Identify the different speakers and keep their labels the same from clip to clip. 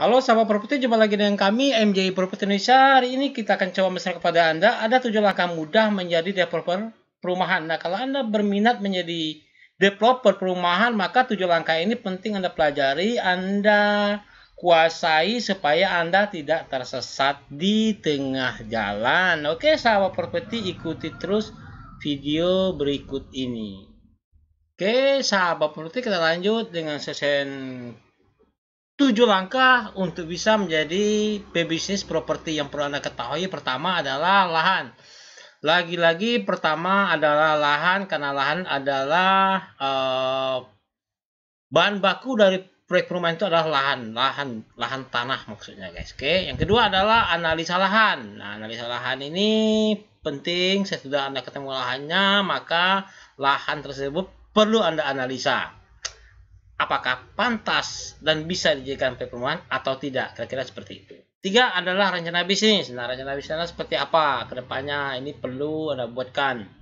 Speaker 1: Halo, sahabat properti, jumpa lagi dengan kami MJI Properti Indonesia. Hari ini kita akan coba mesra kepada Anda ada tujuh langkah mudah menjadi developer perumahan. Nah, kalau Anda berminat menjadi developer perumahan, maka tujuh langkah ini penting Anda pelajari, Anda kuasai supaya Anda tidak tersesat di tengah jalan. Oke, sahabat properti, ikuti terus video berikut ini. Oke, sahabat properti, kita lanjut dengan sesen 7 langkah untuk bisa menjadi pebisnis properti yang perlu Anda ketahui. Pertama adalah lahan. Lagi-lagi pertama adalah lahan karena lahan adalah uh, bahan baku dari proyek perumahan itu adalah lahan, lahan, lahan tanah maksudnya guys. Oke, yang kedua adalah analisa lahan. Nah, analisa lahan ini penting. Sesudah Anda ketemu lahannya, maka lahan tersebut perlu Anda analisa apakah pantas dan bisa dijadikan perumahan atau tidak kira-kira seperti itu tiga adalah rencana bisnis nah rencana bisnis seperti apa kedepannya ini perlu anda buatkan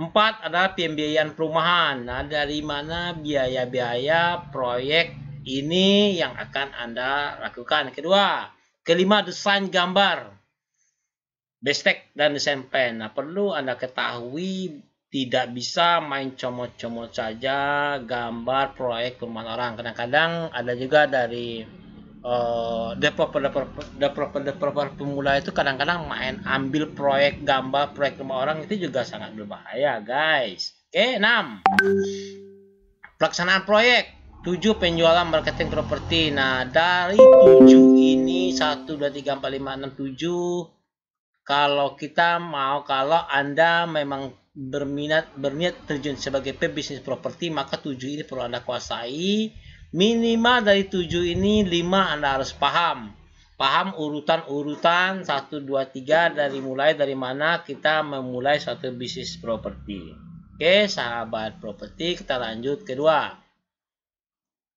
Speaker 1: Empat adalah pembiayaan perumahan. Nah, dari mana biaya-biaya proyek ini yang akan Anda lakukan. Kedua, kelima desain gambar. Bestek dan desain pen. Nah, perlu Anda ketahui tidak bisa main comot-comot saja gambar proyek perumahan orang. Kadang-kadang ada juga dari uh, developer, developer developer developer pemula itu kadang-kadang main ambil proyek gambar proyek rumah orang itu juga sangat berbahaya, guys. Oke, 6. Pelaksanaan proyek. 7 penjualan marketing properti. Nah, dari 7 ini 1 2 3 4 5 6 7 kalau kita mau kalau Anda memang berminat berniat terjun sebagai pebisnis properti maka tujuh ini perlu anda kuasai minimal dari tujuh ini lima anda harus paham paham urutan-urutan satu dua tiga dari mulai dari mana kita memulai suatu bisnis properti. Oke, sahabat properti, kita lanjut kedua.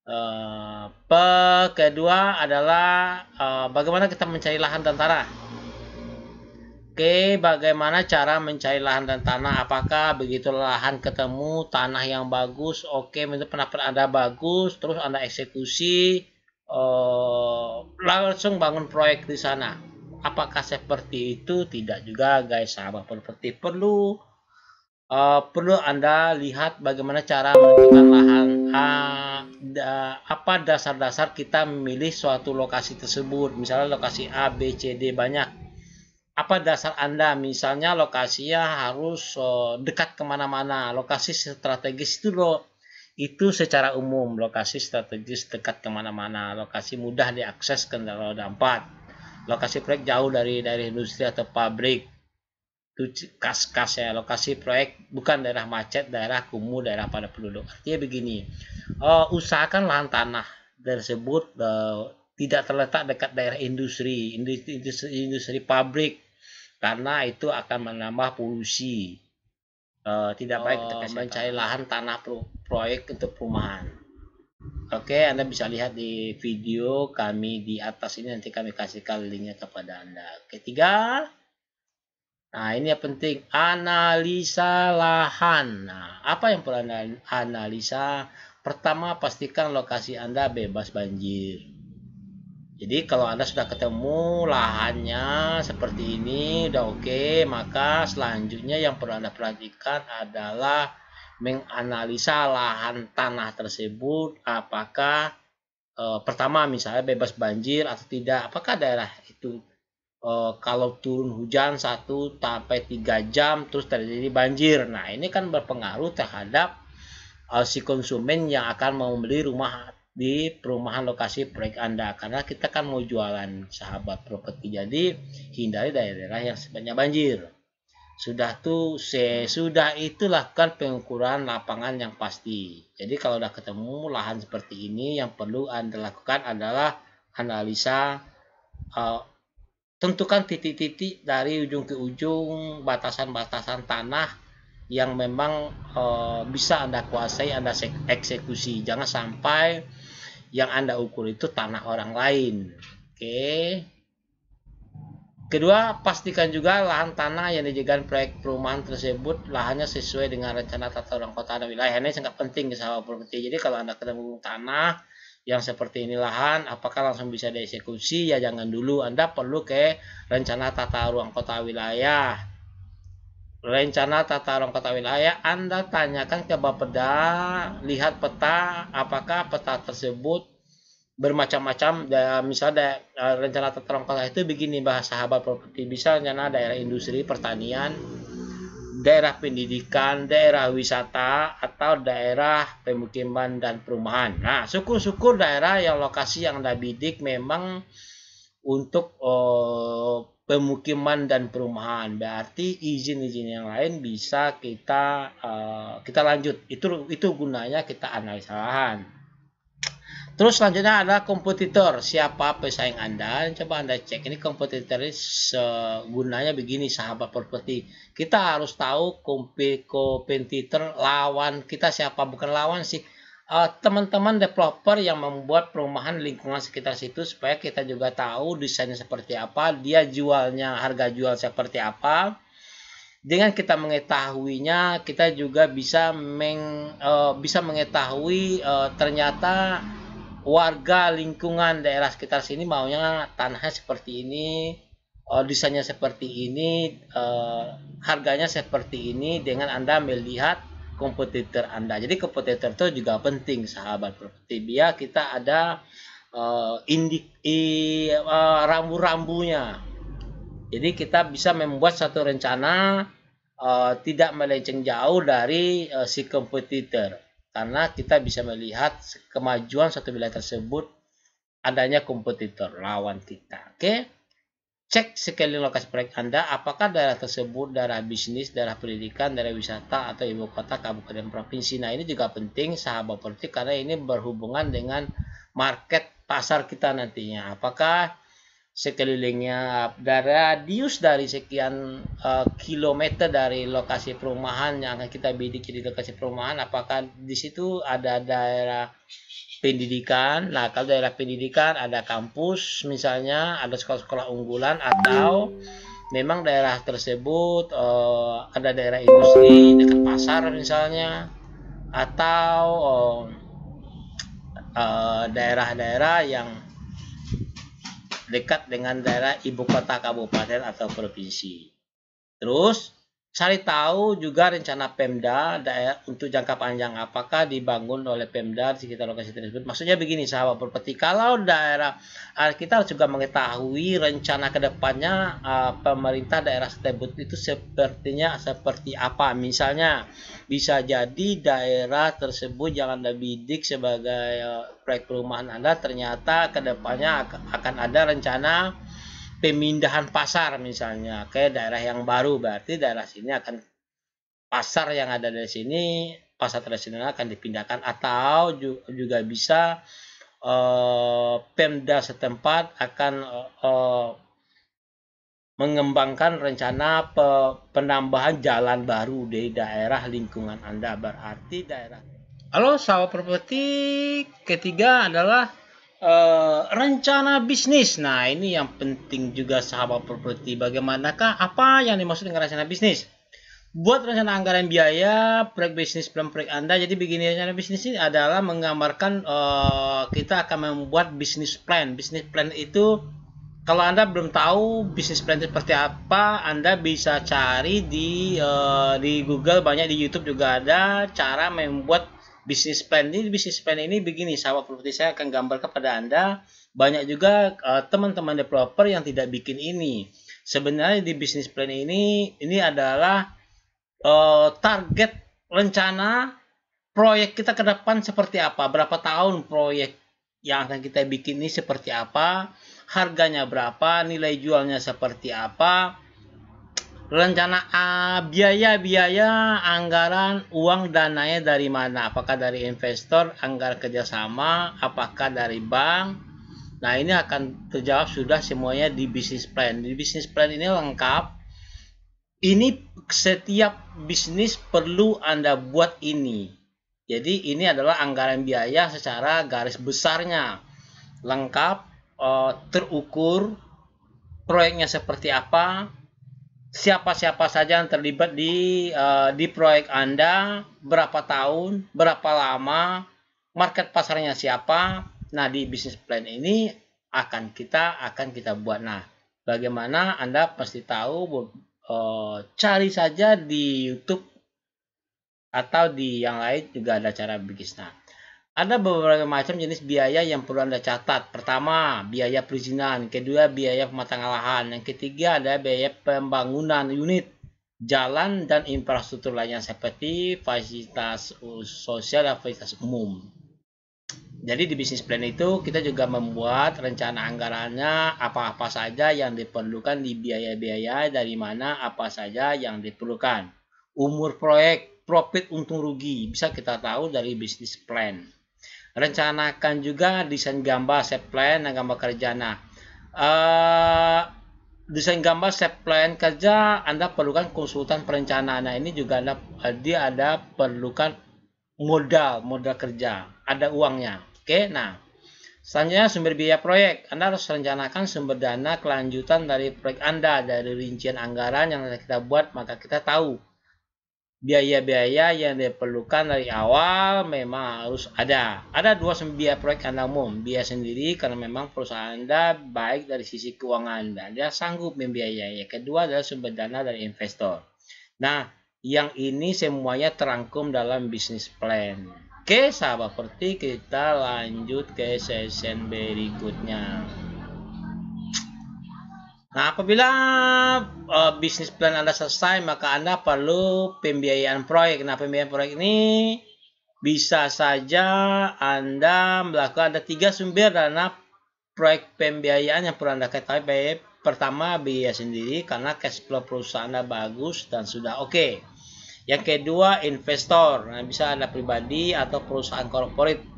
Speaker 1: Uh, pe kedua adalah uh, bagaimana kita mencari lahan dan tanah. Oke, bagaimana cara mencari lahan dan tanah? Apakah begitu lahan ketemu tanah yang bagus? Oke, menurut pendapat Anda bagus, terus Anda eksekusi, eh, langsung bangun proyek di sana. Apakah seperti itu? Tidak juga, guys. Sahabat seperti? perlu uh, perlu Anda lihat bagaimana cara menentukan lahan. Uh, da, apa dasar-dasar kita memilih suatu lokasi tersebut? Misalnya lokasi A, B, C, D banyak apa dasar Anda? Misalnya lokasinya harus eh, dekat kemana-mana. Lokasi strategis itu loh, itu secara umum. Lokasi strategis dekat kemana-mana. Lokasi mudah diakses kendaraan roda empat Lokasi proyek jauh dari dari industri atau pabrik. Itu kas-kas ya. Lokasi proyek bukan daerah macet, daerah kumuh, daerah pada penduduk. Artinya begini, uh, usahakan lahan tanah tersebut uh, tidak terletak dekat daerah industri, industri, industri, industri pabrik, karena itu akan menambah polusi uh, tidak oh, baik mencari tanah. lahan tanah pro proyek untuk perumahan oke okay, anda bisa lihat di video kami di atas ini nanti kami kasihkan linknya kepada anda ketiga nah ini yang penting analisa lahan nah apa yang perlu anda analisa pertama pastikan lokasi anda bebas banjir jadi kalau Anda sudah ketemu lahannya seperti ini, udah oke, okay, maka selanjutnya yang perlu Anda perhatikan adalah menganalisa lahan tanah tersebut apakah e, pertama misalnya bebas banjir atau tidak, apakah daerah itu e, kalau turun hujan 1 sampai 3 jam terus terjadi banjir. Nah, ini kan berpengaruh terhadap e, si konsumen yang akan membeli rumah di perumahan lokasi proyek Anda karena kita kan mau jualan sahabat properti jadi hindari daerah-daerah yang sebenarnya banjir sudah tuh sesudah itulah kan pengukuran lapangan yang pasti jadi kalau udah ketemu lahan seperti ini yang perlu Anda lakukan adalah analisa uh, tentukan titik-titik dari ujung ke ujung batasan-batasan tanah yang memang e, bisa Anda kuasai, Anda eksekusi. Jangan sampai yang Anda ukur itu tanah orang lain. Oke. Kedua, pastikan juga lahan tanah yang dijadikan proyek perumahan tersebut lahannya sesuai dengan rencana tata ruang kota dan wilayah. Ini sangat penting di sawah properti. Jadi kalau Anda ketemu tanah yang seperti ini lahan, apakah langsung bisa dieksekusi? Ya jangan dulu, Anda perlu ke rencana tata ruang kota wilayah rencana tata ruang kota wilayah Anda tanyakan ke Bapeda lihat peta apakah peta tersebut bermacam-macam misalnya eh, rencana tata ruang kota itu begini bahasa sahabat properti bisa rencana daerah industri pertanian daerah pendidikan daerah wisata atau daerah pemukiman dan perumahan nah syukur-syukur daerah yang lokasi yang Anda bidik memang untuk uh, pemukiman dan perumahan. Berarti izin-izin yang lain bisa kita uh, kita lanjut. Itu itu gunanya kita analisa lahan. Terus selanjutnya adalah kompetitor. Siapa pesaing Anda? Coba Anda cek ini kompetitor ini gunanya begini sahabat properti. Kita harus tahu kompetitor lawan kita siapa, bukan lawan sih Eh, teman-teman uh, developer yang membuat perumahan lingkungan sekitar situ supaya kita juga tahu desainnya seperti apa, dia jualnya harga jual seperti apa. Dengan kita mengetahuinya, kita juga bisa meng, uh, bisa mengetahui uh, ternyata warga lingkungan daerah sekitar sini maunya tanah seperti ini, uh, desainnya seperti ini, uh, harganya seperti ini dengan Anda melihat kompetitor Anda. Jadi kompetitor itu juga penting sahabat properti. Biar kita ada uh, eh, indik uh, eh, rambu-rambunya. Jadi kita bisa membuat satu rencana uh, tidak melenceng jauh dari uh, si kompetitor karena kita bisa melihat kemajuan satu wilayah tersebut adanya kompetitor lawan kita. Oke? Okay? Cek sekali lokasi proyek Anda, apakah daerah tersebut daerah bisnis, daerah pendidikan, daerah wisata, atau ibu kota kabupaten provinsi. Nah ini juga penting sahabat politik karena ini berhubungan dengan market pasar kita nantinya. Apakah sekelilingnya radius dari sekian uh, kilometer dari lokasi perumahan yang akan kita bidik di lokasi perumahan apakah di situ ada daerah pendidikan. Nah, kalau daerah pendidikan ada kampus misalnya, ada sekolah-sekolah unggulan atau memang daerah tersebut uh, ada daerah industri dekat pasar misalnya atau eh, eh, daerah-daerah uh, daerah yang dekat dengan daerah ibu kota kabupaten atau provinsi. Terus Cari tahu juga rencana Pemda daerah, untuk jangka panjang apakah dibangun oleh Pemda di sekitar lokasi tersebut. Maksudnya begini sahabat properti, kalau daerah ah, kita harus juga mengetahui rencana kedepannya uh, ah, pemerintah daerah tersebut itu sepertinya seperti apa. Misalnya bisa jadi daerah tersebut jangan dik sebagai ah, proyek perumahan Anda, ternyata kedepannya akan ada rencana pemindahan pasar misalnya ke daerah yang baru berarti daerah sini akan pasar yang ada di sini pasar tradisional akan dipindahkan atau juga bisa uh, Pemda setempat akan uh, mengembangkan rencana pe penambahan jalan baru di daerah lingkungan Anda berarti daerah. Halo, sawah properti ketiga adalah Uh, rencana bisnis. Nah, ini yang penting juga sahabat properti. Bagaimanakah apa yang dimaksud dengan rencana bisnis? Buat rencana anggaran biaya, proyek bisnis plan proyek Anda. Jadi begini rencana bisnis ini adalah menggambarkan uh, kita akan membuat bisnis plan. Bisnis plan itu kalau Anda belum tahu bisnis plan itu seperti apa, Anda bisa cari di uh, di Google banyak di YouTube juga ada cara membuat bisnis plan ini bisnis plan ini begini sahabat properti saya akan gambar kepada anda banyak juga eh, teman-teman uh, developer yang tidak bikin ini sebenarnya di bisnis plan ini ini adalah uh, target rencana proyek kita ke depan seperti apa berapa tahun proyek yang akan kita bikin ini seperti apa harganya berapa nilai jualnya seperti apa rencana A biaya-biaya anggaran uang dananya dari mana apakah dari investor anggar kerjasama apakah dari bank nah ini akan terjawab sudah semuanya di bisnis plan di bisnis plan ini lengkap ini setiap bisnis perlu anda buat ini jadi ini adalah anggaran biaya secara garis besarnya lengkap eh, terukur proyeknya seperti apa siapa-siapa saja yang terlibat di uh, di proyek Anda, berapa tahun, berapa lama, market pasarnya siapa. Nah, di bisnis plan ini akan kita akan kita buat. Nah, bagaimana Anda pasti tahu uh, cari saja di YouTube atau di yang lain juga ada cara bisnis. Nah, ada beberapa macam jenis biaya yang perlu Anda catat. Pertama, biaya perizinan. Kedua, biaya pematangan lahan. Yang ketiga, ada biaya pembangunan unit, jalan, dan infrastruktur lainnya seperti fasilitas sosial dan fasilitas umum. Jadi di bisnis plan itu kita juga membuat rencana anggarannya apa-apa saja yang diperlukan di biaya-biaya dari mana apa saja yang diperlukan. Umur proyek, profit untung rugi bisa kita tahu dari bisnis plan rencanakan juga desain gambar set plan dan gambar kerja nah uh, desain gambar set plan kerja anda perlukan konsultan perencanaan nah ini juga anda dia ada perlukan modal modal kerja ada uangnya oke nah Selanjutnya sumber biaya proyek. Anda harus rencanakan sumber dana kelanjutan dari proyek Anda dari rincian anggaran yang kita buat maka kita tahu biaya-biaya yang diperlukan dari awal memang harus ada. Ada dua biaya proyek Anda umum, biaya sendiri karena memang perusahaan Anda baik dari sisi keuangan Anda, dia sanggup membiayai. Kedua adalah sumber dana dari investor. Nah, yang ini semuanya terangkum dalam bisnis plan. Oke, sahabat Perti, kita lanjut ke session berikutnya. Nah, apabila uh, bisnis plan Anda selesai, maka Anda perlu pembiayaan proyek. Nah, pembiayaan proyek ini bisa saja Anda melakukan ada tiga sumber dana proyek pembiayaan yang perlu Anda ketahui. Pertama, biaya sendiri karena cash flow perusahaan Anda bagus dan sudah oke. Okay. Yang kedua, investor. Nah, bisa Anda pribadi atau perusahaan korporat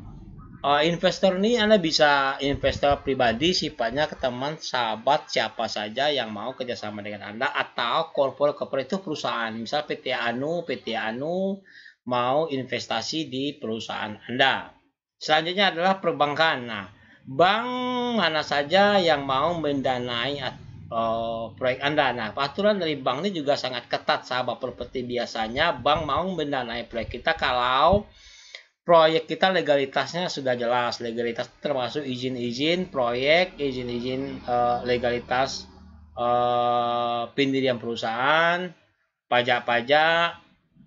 Speaker 1: uh, investor ini Anda bisa investor pribadi sifatnya ke teman, sahabat, siapa saja yang mau kerjasama dengan Anda atau korporat korporat itu perusahaan. Misal PT Anu, PT Anu mau investasi di perusahaan Anda. Selanjutnya adalah perbankan. Nah, bank mana saja yang mau mendanai uh, proyek Anda. Nah, peraturan dari bank ini juga sangat ketat sahabat properti biasanya bank mau mendanai proyek kita kalau proyek kita legalitasnya sudah jelas legalitas termasuk izin-izin proyek izin-izin uh, legalitas uh, pendirian perusahaan pajak-pajak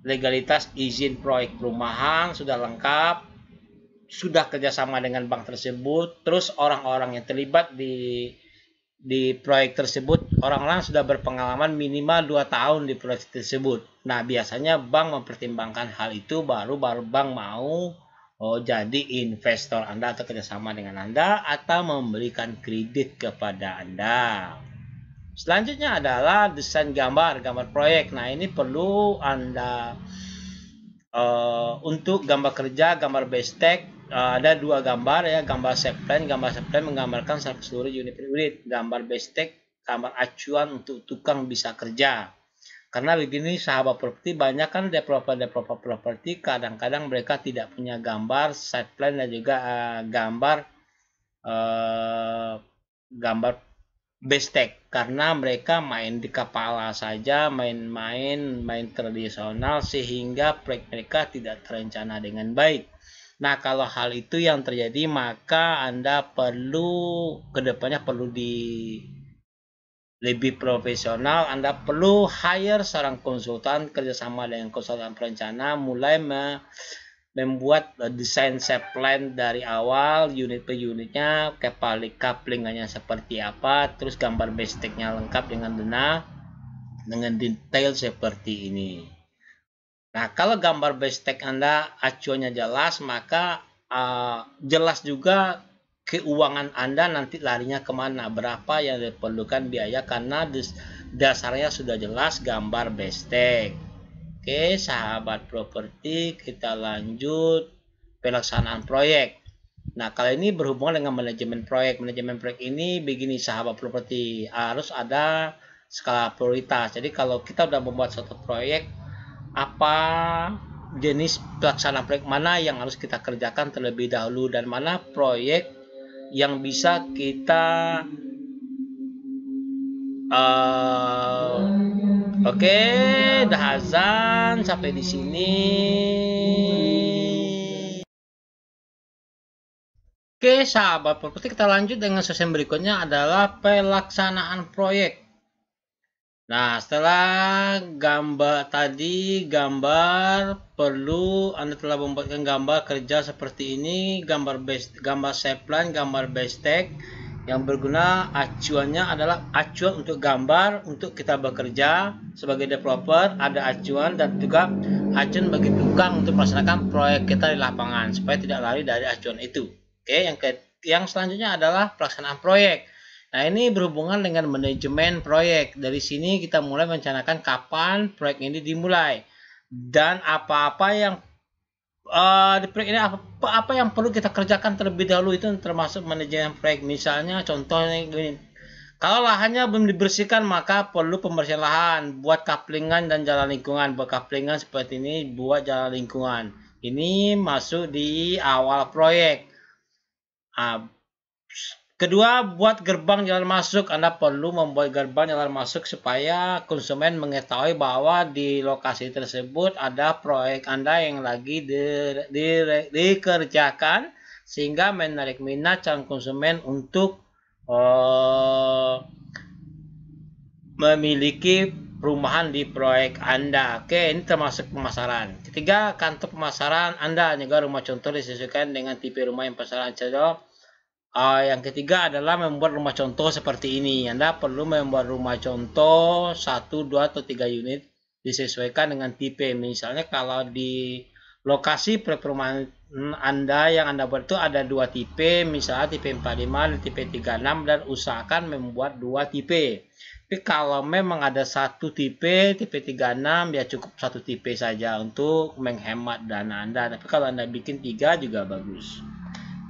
Speaker 1: legalitas izin proyek perumahan sudah lengkap sudah kerjasama dengan bank tersebut terus orang-orang yang terlibat di di proyek tersebut orang-orang sudah berpengalaman minimal 2 tahun di proyek tersebut. Nah, biasanya bank mempertimbangkan hal itu baru baru bank mau oh, jadi investor Anda atau kerjasama dengan Anda atau memberikan kredit kepada Anda. Selanjutnya adalah desain gambar, gambar proyek. Nah, ini perlu Anda uh, untuk gambar kerja, gambar base tag, Eh, ada dua gambar ya gambar seplan gambar seplan menggambarkan seluruh unit unit gambar bestek gambar acuan untuk tukang bisa kerja karena begini sahabat properti banyak kan developer developer properti kadang-kadang mereka tidak punya gambar site plan dan juga uh, gambar uh, gambar bestek karena mereka main di kepala saja main-main main tradisional sehingga proyek mereka tidak terencana dengan baik Nah, kalau hal itu yang terjadi, maka Anda perlu kedepannya perlu di lebih profesional, Anda perlu hire seorang konsultan kerjasama dengan konsultan perencana mulai me membuat desain set plan dari awal unit per unitnya kepali kaplingannya seperti apa terus gambar basicnya lengkap dengan benar dengan detail seperti ini Nah, kalau gambar base tag Anda acuannya jelas, maka uh, jelas juga keuangan Anda nanti larinya kemana, berapa yang diperlukan biaya karena dasarnya sudah jelas gambar base tag. Oke, sahabat properti, kita lanjut pelaksanaan proyek. Nah, kali ini berhubungan dengan manajemen proyek. Manajemen proyek ini begini, sahabat properti, harus ada skala prioritas. Jadi, kalau kita sudah membuat satu proyek, apa jenis pelaksanaan proyek mana yang harus kita kerjakan terlebih dahulu dan mana proyek yang bisa kita uh, oke okay, dahazan sampai di sini Oke okay, sahabat properti kita lanjut dengan sesi berikutnya adalah pelaksanaan proyek Nah, setelah gambar tadi, gambar perlu Anda telah membuatkan gambar kerja seperti ini, gambar base, gambar seplan gambar base tag yang berguna acuannya adalah acuan untuk gambar untuk kita bekerja sebagai developer, ada acuan dan juga acuan bagi tukang untuk melaksanakan proyek kita di lapangan supaya tidak lari dari acuan itu. Oke, yang ke, yang selanjutnya adalah pelaksanaan proyek. Nah, ini berhubungan dengan manajemen proyek. Dari sini kita mulai merencanakan kapan proyek ini dimulai dan apa-apa yang uh, di proyek ini apa, apa yang perlu kita kerjakan terlebih dahulu itu termasuk manajemen proyek. Misalnya contohnya ini. Kalau lahannya belum dibersihkan maka perlu pembersihan lahan, buat kaplingan dan jalan lingkungan. Buat kaplingan seperti ini buat jalan lingkungan. Ini masuk di awal proyek. Uh, Kedua, buat gerbang jalan masuk. Anda perlu membuat gerbang jalan masuk supaya konsumen mengetahui bahwa di lokasi tersebut ada proyek Anda yang lagi di, di, dikerjakan sehingga menarik minat calon konsumen untuk uh, memiliki perumahan di proyek Anda. Oke, ini termasuk pemasaran. Ketiga, kantor pemasaran Anda juga rumah contoh disesuaikan dengan tipe rumah yang pasaran cocok Uh, yang ketiga adalah membuat rumah contoh seperti ini. Anda perlu membuat rumah contoh 1, 2, atau 3 unit disesuaikan dengan tipe. Misalnya kalau di lokasi perumahan Anda yang Anda buat itu ada dua tipe, misalnya tipe 45 dan tipe 36 dan usahakan membuat dua tipe. Tapi kalau memang ada satu tipe, tipe 36 ya cukup satu tipe saja untuk menghemat dana Anda. Tapi kalau Anda bikin tiga juga bagus.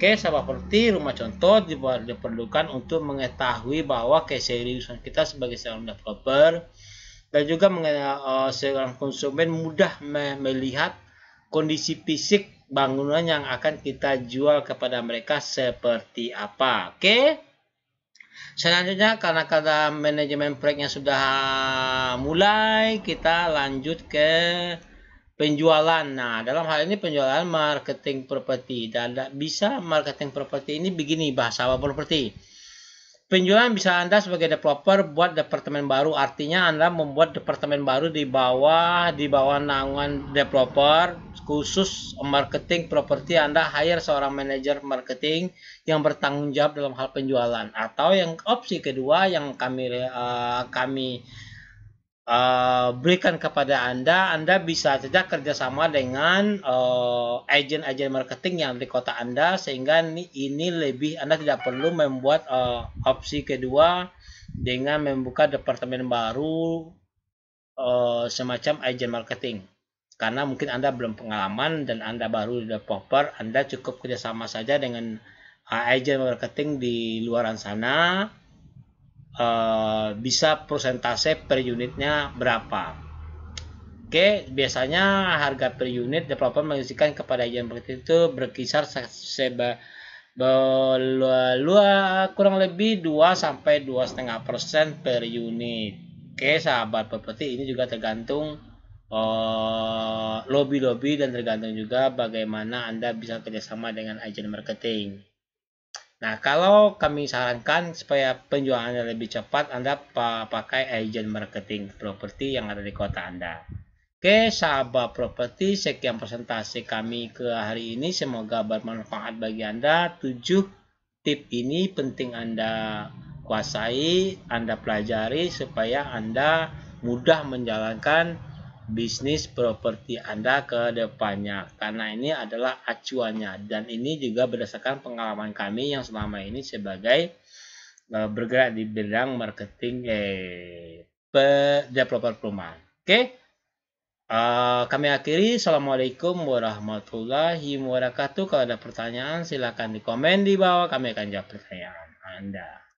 Speaker 1: Oke, sahabat properti, rumah contoh diperlukan untuk mengetahui bahwa keseriusan kita sebagai seorang developer dan juga uh, seorang konsumen mudah melihat kondisi fisik bangunan yang akan kita jual kepada mereka seperti apa. Oke. Selanjutnya karena kata manajemen proyeknya sudah mulai, kita lanjut ke penjualan. Nah, dalam hal ini penjualan marketing properti. Dan bisa marketing properti ini begini bahasa apa properti. Penjualan bisa Anda sebagai developer buat departemen baru. Artinya Anda membuat departemen baru di bawah di bawah naungan developer khusus marketing properti Anda hire seorang manajer marketing yang bertanggung jawab dalam hal penjualan. Atau yang opsi kedua yang kami uh, kami Eh, berikan kepada Anda, Anda bisa saja kerjasama dengan eh, agen-agen uh, marketing yang di kota Anda, sehingga ini lebih Anda tidak perlu membuat uh, opsi kedua dengan membuka departemen baru uh, semacam agen marketing. Karena mungkin Anda belum pengalaman dan Anda baru di developer, Anda cukup kerjasama saja dengan uh, agen marketing di luaran sana Eh, bisa persentase per unitnya berapa. Oke, biasanya harga per unit developer mengisikan kepada agent properti itu berkisar seba belua kurang lebih 2 sampai persen per unit. Oke, sahabat properti ini juga tergantung eh, lobby-lobby uh, dan tergantung juga bagaimana Anda bisa kerjasama dengan agent marketing. Nah, kalau kami sarankan supaya penjualan lebih cepat, Anda pakai agent marketing properti yang ada di kota Anda. Oke, sahabat properti, sekian presentasi kami ke hari ini. Semoga bermanfaat bagi Anda. tujuh tip ini penting Anda kuasai, Anda pelajari supaya Anda mudah menjalankan bisnis properti Anda ke depannya karena ini adalah acuannya dan ini juga berdasarkan pengalaman kami yang selama ini sebagai eh, bergerak di bidang marketing eh, developer perumahan. Oke. Okay? Uh, eh, kami akhiri. Assalamualaikum warahmatullahi wabarakatuh. Kalau ada pertanyaan silahkan di komen di bawah. Kami akan jawab pertanyaan Anda.